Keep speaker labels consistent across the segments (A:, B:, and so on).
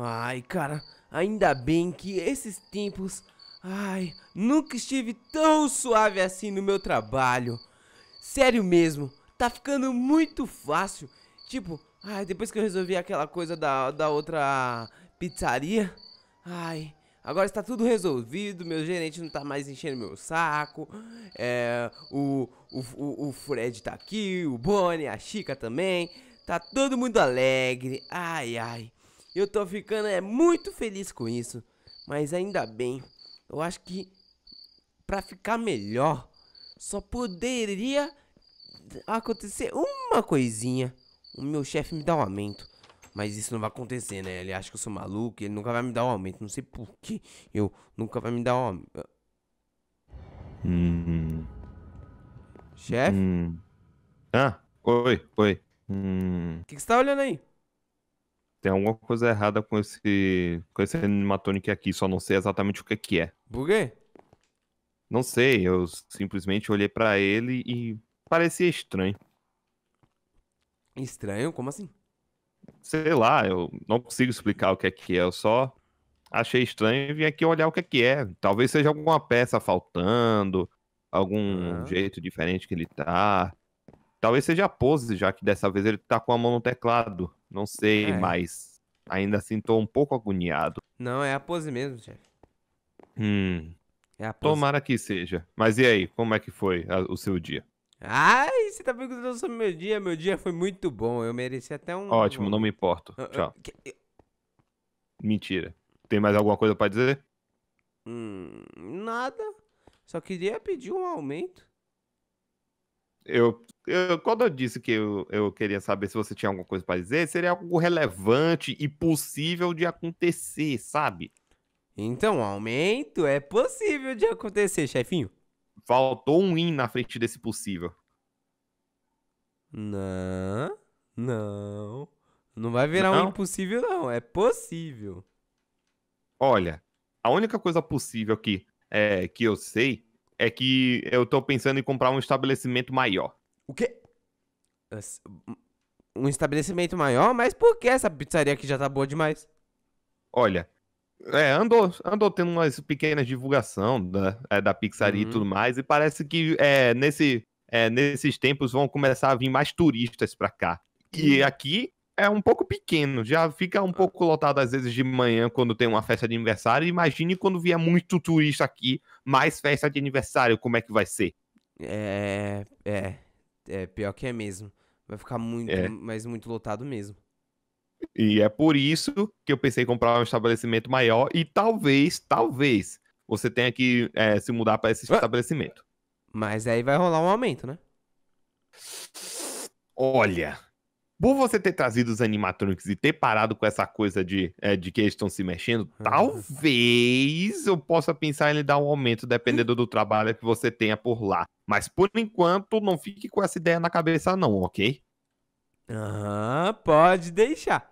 A: Ai, cara, ainda bem que esses tempos... Ai, nunca estive tão suave assim no meu trabalho. Sério mesmo, tá ficando muito fácil. Tipo, ai, depois que eu resolvi aquela coisa da, da outra pizzaria... Ai, Agora está tudo resolvido, meu gerente não está mais enchendo meu saco, é, o, o, o, Fred está aqui, o Bonnie, a Chica também, tá todo mundo alegre, ai ai. Eu tô ficando é muito feliz com isso. Mas ainda bem, eu acho que para ficar melhor, só poderia acontecer uma coisinha. O meu chefe me dá um aumento. Mas isso não vai acontecer, né? Ele acha que eu sou maluco, ele nunca vai me dar um aumento. Não sei por que eu nunca vai me dar um aumento. Ah.
B: Hum. Chefe? Hum. Ah, oi, oi. Hum. O hum. que,
A: que você tá olhando aí?
B: tem alguma coisa errada com esse, com esse animatronic aqui, só não sei exatamente o que, que é. Por quê? Não sei, eu simplesmente olhei para ele e parecia estranho. Estranho? Como assim? Sei lá, eu não consigo explicar o que é que é, eu só achei estranho e vim aqui olhar o que é que é. Talvez seja alguma peça faltando, algum ah. jeito diferente que ele tá. Talvez seja a pose, já que dessa vez ele tá com a mão no teclado. Não sei, é. mas ainda assim tô um pouco agoniado.
A: Não, é a pose mesmo, chefe.
B: Hum. É a pose. Tomara que seja. Mas e aí, como é que foi a, o seu dia?
A: Ai, você tá perguntando sobre meu dia. Meu dia foi muito bom. Eu mereci até um. Ótimo, não me importo. Eu, Tchau.
B: Eu, eu... Mentira. Tem mais alguma coisa para dizer?
A: Hum, nada. Só queria pedir um aumento
B: eu, eu, quando eu disse que eu, eu queria saber se você tinha alguma coisa para dizer, seria algo relevante e possível de acontecer, sabe? Então, aumento é possível de acontecer, chefinho. Faltou um in na frente desse possível. Não, não. Não vai virar não? um
A: impossível, não. É possível.
B: Olha, a única coisa possível que, é, que eu sei é que eu tô pensando em comprar um estabelecimento maior. O quê? Um estabelecimento maior? Mas por que essa pizzaria aqui já tá boa demais? Olha, é, andou, andou tendo umas pequenas divulgação da, é, da pizzaria uhum. e tudo mais, e parece que é, nesse, é, nesses tempos vão começar a vir mais turistas pra cá. E uhum. aqui é um pouco pequeno, já fica um pouco lotado às vezes de manhã quando tem uma festa de aniversário. Imagine quando vier muito turista aqui mais festa de aniversário, como é que vai ser? É, é, é pior que é mesmo.
A: Vai ficar muito, é. mas muito lotado mesmo.
B: E é por isso que eu pensei em comprar um estabelecimento maior e talvez, talvez, você tenha que é, se mudar para esse ah. estabelecimento. Mas aí vai rolar um aumento, né? Olha, por você ter trazido os animatronics e ter parado com essa coisa de, é, de que eles estão se mexendo, uhum. talvez eu possa pensar em dar um aumento, dependendo do trabalho que você tenha por lá. Mas por enquanto, não fique com essa ideia na cabeça, não, ok? Aham, pode deixar.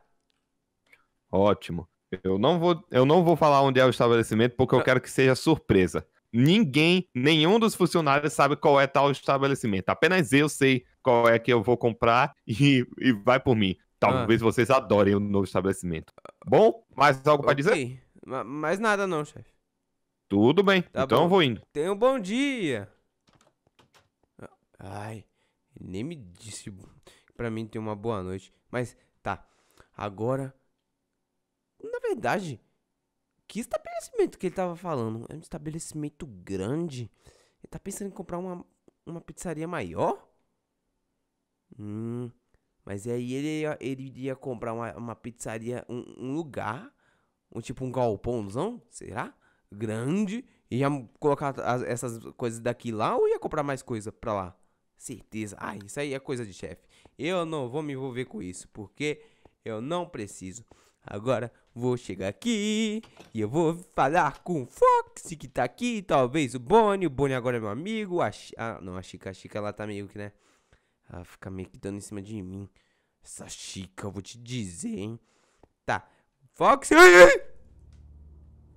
B: Ótimo. Eu não, vou, eu não vou falar onde é o estabelecimento, porque eu ah. quero que seja surpresa. Ninguém, nenhum dos funcionários sabe qual é tal estabelecimento. Apenas eu sei qual é que eu vou comprar e, e vai por mim. Talvez ah. vocês adorem o novo estabelecimento. Bom,
A: mais algo okay. para dizer? Mais nada não, chefe.
B: Tudo bem, tá então bom. eu vou indo. Tenha
A: um bom dia. Ah, ai, nem me disse para mim ter uma boa noite. Mas tá, agora... Na verdade, que estabelecimento que ele tava falando? É um estabelecimento grande? Ele tá pensando em comprar uma, uma pizzaria maior? Hum. Mas aí ele, ele iria comprar uma, uma pizzaria, um, um, lugar, um tipo um galpãozão Será? Grande. E ia colocar as, essas coisas daqui lá ou ia comprar mais coisa pra lá? Certeza. Ah, isso aí é coisa de chefe. Eu não vou me envolver com isso, porque eu não preciso. Agora vou chegar aqui e eu vou falar com o Fox que tá aqui, talvez o Boni. O Boni agora é meu amigo. A, ah, não, a Chica, a Chica ela tá meio que, né? Ela fica meio que dando em cima de mim. Essa chica, eu vou te dizer, hein? Tá. Fox!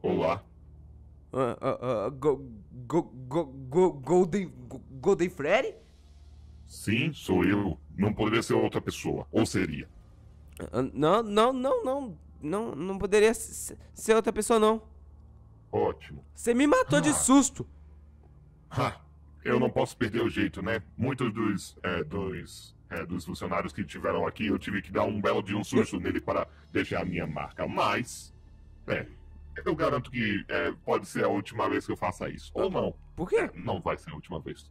A: Olá. Uh, uh, uh, go, go, go, go, Golden, Golden Freddy?
C: Sim, sou eu. Não poderia ser outra pessoa. Ou seria?
A: não, não, não, não. Não, não poderia ser outra pessoa, não. Ótimo. Você me matou ah. de susto.
C: Ha eu não posso perder o jeito, né? Muitos dos, é, dos, é, dos funcionários que tiveram aqui, eu tive que dar um belo de um susto nele para deixar a minha marca. Mas, é, eu garanto que é, pode ser a última vez que eu faça isso. Ou não. Por quê? É, não vai ser a última vez.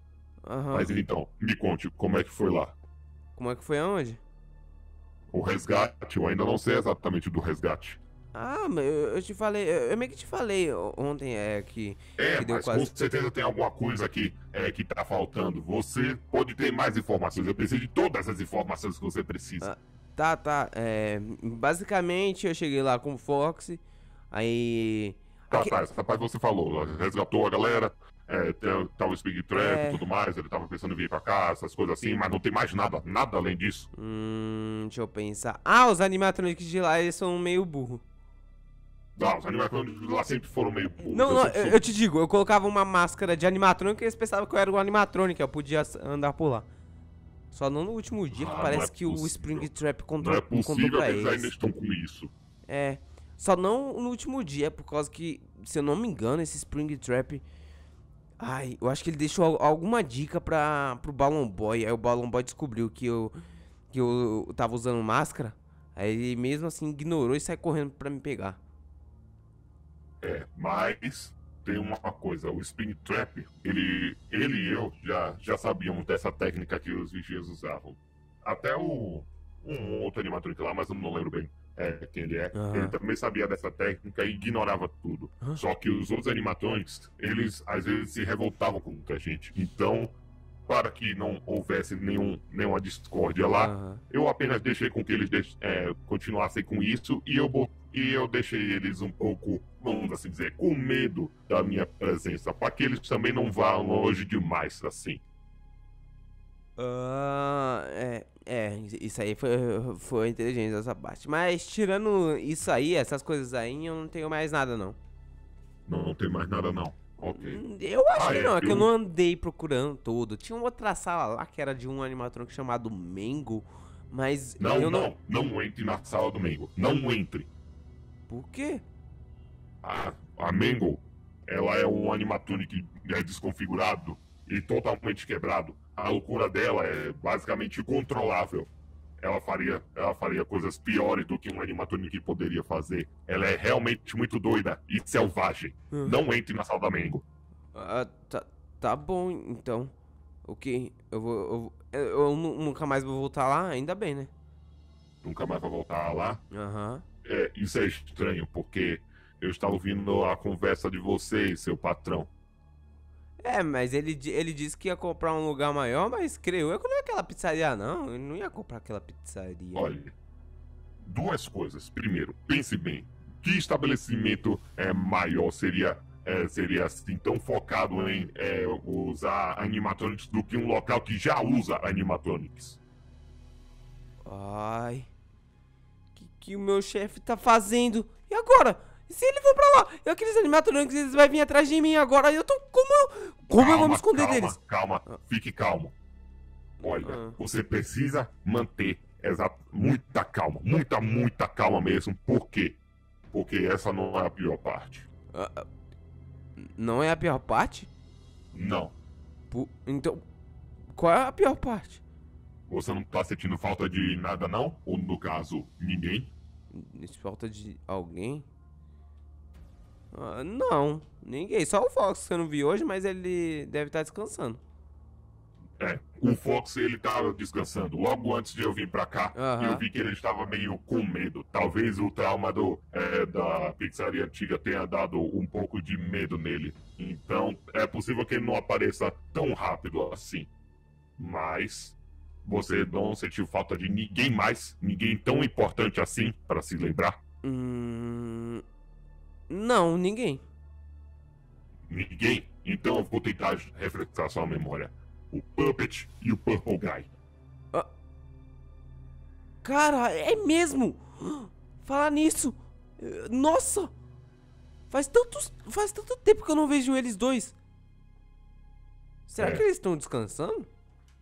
C: Mas então, me conte, como é que foi lá?
A: Como é que foi aonde?
C: O resgate, eu ainda não sei exatamente do resgate.
A: Ah, eu, eu te falei, eu, eu, meio que te falei ontem é que.
C: É, que mas quase... com certeza tem alguma coisa aqui é, que tá faltando. Você pode ter mais informações. Eu preciso de todas as informações que você precisa. Ah,
A: tá, tá. É, basicamente eu cheguei lá com o
C: Fox, aí. Tá, aqui... tá, esse rapaz você falou, resgatou a galera, é, tal tá, tá Speed Trap e é. tudo mais, ele tava pensando em vir pra cá, essas coisas assim, mas não tem mais nada, nada além disso.
A: Hum, deixa eu pensar. Ah, os animatronics de lá, eles são meio burro. Não, os animatrônicos lá sempre foram meio burros. Não, não, eu, eu, te digo, eu colocava uma máscara de animatrônico e eles pensavam que eu era um animatrônico, eu podia andar por lá. Só não no último dia, ah, que parece é que o Springtrap contou, não é possível que eles. ainda estão com isso. É. Só não no último dia, por causa que, se eu não me engano, esse Springtrap... Ai, eu acho que ele deixou alguma dica pra, pro Balloon Boy. Aí o Balloon Boy descobriu que eu, que eu tava usando máscara. Aí ele mesmo assim ignorou e saiu correndo pra me pegar.
C: É, mas tem uma coisa, o spin trap, ele, ele e eu já, já sabíamos dessa técnica que os vigias usavam. Até o um outro que lá, mas eu não lembro bem é, quem ele é. Ah. Ele também sabia dessa técnica e ignorava tudo. Ah. Só que os outros animatrônicos, eles às vezes se revoltavam com a gente. Então, para que não houvesse nenhum, nenhuma discórdia lá, ah. eu apenas deixei com que eles é, continuassem com isso e eu botei eu deixei eles um pouco, vamos assim dizer, com medo da minha presença, para que eles também não vá longe demais assim.
A: Ah, é, é, isso aí foi, foi inteligente essa parte. Mas tirando isso aí, essas coisas aí, eu não tenho mais nada não.
C: Não, não tem mais nada não. Okay. Hum, eu acho ah, que é, não, é, é que eu... eu não
A: andei procurando tudo. Tinha outra sala lá que era de um animatrônico chamado Mengo,
C: mas. Não, não, não, não entre na sala do Mengo. Não entre. Por quê? Ah, a Mango, ela é um animatronic é desconfigurado e totalmente quebrado. A loucura dela é basicamente incontrolável. Ela faria, ela faria coisas piores do que um animatronic poderia fazer. Ela é realmente muito doida e selvagem. Hum. Não entre na sala da Mango.
A: Ah, tá, tá bom, então. Ok, eu vou. Eu, eu, eu nunca mais vou voltar lá, ainda bem, né?
C: Nunca mais vou voltar lá? Aham. Uhum é, isso é estranho, porque eu estava ouvindo a conversa de você e seu patrão.
A: É, mas ele, ele disse que ia comprar um lugar maior, mas creio eu que não é aquela pizzaria, não. Eu não ia comprar aquela pizzaria. Olha,
C: duas coisas. Primeiro, pense bem. Que estabelecimento é maior seria é, seria assim tão focado em é, usar animatronics do que um local que já usa animatronics? Ai
A: que o meu chefe tá fazendo. E agora? E se ele for pra lá? E aqueles animatrônicos, eles vão vir atrás de mim agora. eu tô... Como eu...
C: Como calma, eu vou me esconder calma, deles? Calma, ah. Fique calmo. Olha, ah. você precisa manter exato, muita calma. Muita, muita calma mesmo. Por quê? Porque essa não é a pior parte. Ah, ah não é a pior parte? Não. então, qual é a pior parte? Você não tá sentindo falta de nada, não? Ou, no caso, ninguém? Falta de alguém?
A: Ah, não, ninguém. Só o Fox que eu não vi hoje, mas ele deve estar tá descansando.
C: É, o Fox ele tava tá descansando logo antes de eu vir pra cá. Uhum. Eu vi que ele estava meio com medo. Talvez o trauma do, é, da pizzaria antiga tenha dado um pouco de medo nele. Então é possível que ele não apareça tão rápido assim. Mas você não sentiu falta de ninguém mais? Ninguém tão importante assim para se lembrar? Hum...
A: Não, ninguém.
C: Ninguém? Então eu vou tentar refrescar sua memória. O Puppet e o Purple Guy. Ah.
A: Cara, é mesmo! Falar nisso! Nossa! Faz tanto, faz tanto tempo que eu não vejo eles dois.
C: Será é. que eles estão descansando?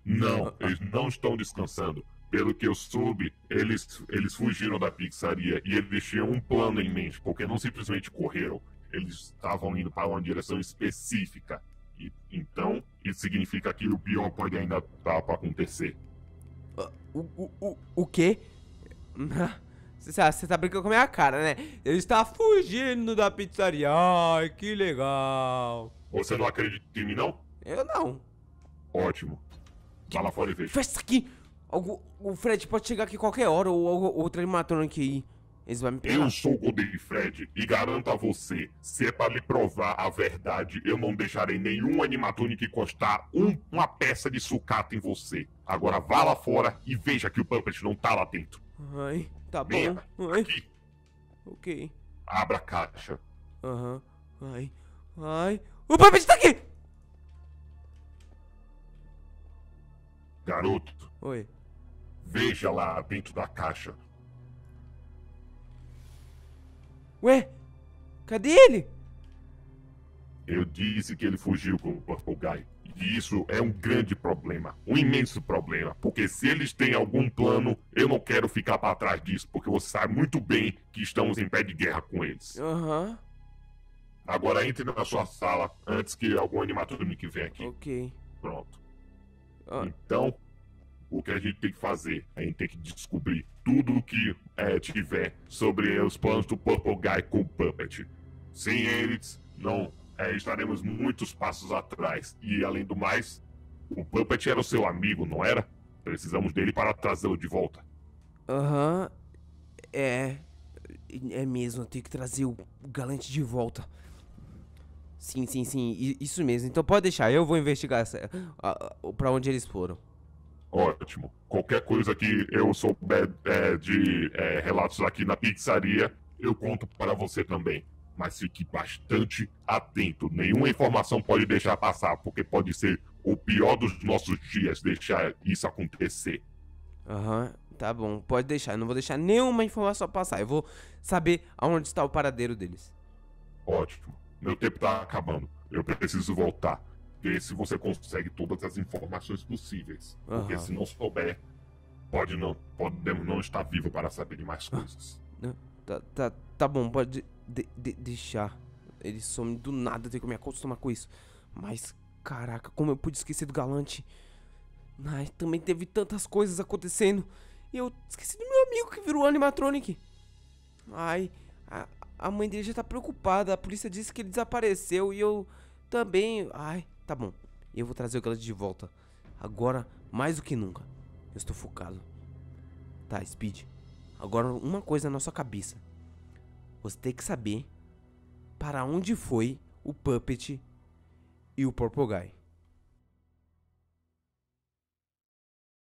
C: Não, eles não estão descansando. Pelo que eu soube, eles, eles fugiram da pizzaria e eles tinham um plano em mente, porque não simplesmente correram. Eles estavam indo para uma direção específica. E, então, isso significa que o pior pode ainda estar para acontecer.
A: Ah, o, o, o, o quê? Você tá brincando com a minha cara, né? Ele está fugindo da pizzaria. Ai, que legal. Você não acredita em mim, não? Eu não. Ótimo. Vá lá fora e veja. Festa aqui! O, o Fred pode chegar aqui qualquer hora, ou, ou outro animatrônico aí. Eles vão me pegar. Eu
C: sou o Golden Fred e garanto a você, se é pra me provar a verdade, eu não deixarei nenhum animatrônico encostar um, uma peça de sucata em você. Agora vá lá fora e veja que o Puppet não tá lá dentro.
A: Ai, tá bom. Ai. Aqui. Ok.
C: Abra a caixa. Aham.
A: Uhum. Ai. Ai. O Puppet tá aqui!
C: Garoto. Oi. Veja lá dentro da caixa.
A: Ué? Cadê ele?
C: Eu disse que ele fugiu com o Purple Guy. E isso é um grande problema, um imenso problema. Porque se eles têm algum plano, eu não quero ficar para trás disso, porque você sabe muito bem que estamos em pé de guerra com eles.
A: Aham. Uhum.
C: Agora entre na sua sala antes que algum animatronic venha aqui. Ok. Pronto. Ah. Então, o que a gente tem que fazer? A gente tem que descobrir tudo o que é, tiver sobre os planos do Purple Guy com o Puppet. Sem eles, não é, estaremos muitos passos atrás. E além do mais, o Puppet era o seu amigo, não era? Precisamos dele para trazê-lo de volta.
A: Aham. Uhum. É. É mesmo, eu tenho que trazer o Galante de volta. Sim, sim, sim, isso mesmo. Então pode deixar, eu vou investigar essa, a, a, pra onde eles foram.
C: Ótimo. Qualquer coisa que eu souber é, de é, relatos aqui na pizzaria, eu conto para você também. Mas fique bastante atento. Nenhuma informação pode deixar passar, porque pode ser o pior dos nossos dias deixar isso acontecer.
A: Aham, uhum, tá bom. Pode deixar. Eu não vou deixar nenhuma informação passar. Eu vou saber aonde está o
C: paradeiro deles. Ótimo. Meu tempo tá acabando. Eu preciso voltar ver se você consegue todas as informações possíveis. Uhum. Porque se não souber, pode não, podemos não estar vivo para saber de mais ah, coisas.
A: Né? tá, tá, tá bom, pode de, de, deixar. Ele some do nada, tem que me acostumar com isso. Mas, caraca, como eu pude esquecer do galante. Ai, também teve tantas coisas acontecendo. E eu esqueci do meu amigo que virou animatronic. Ai, a, a mãe dele já tá preocupada. A polícia disse que ele desapareceu e eu... Também, ai, tá bom. Eu vou trazer o Galad de volta. Agora, mais do que nunca. Eu estou focado. Tá, Speed. Agora uma coisa na sua cabeça. Você tem que saber para onde foi o Puppet e o Purple Guy.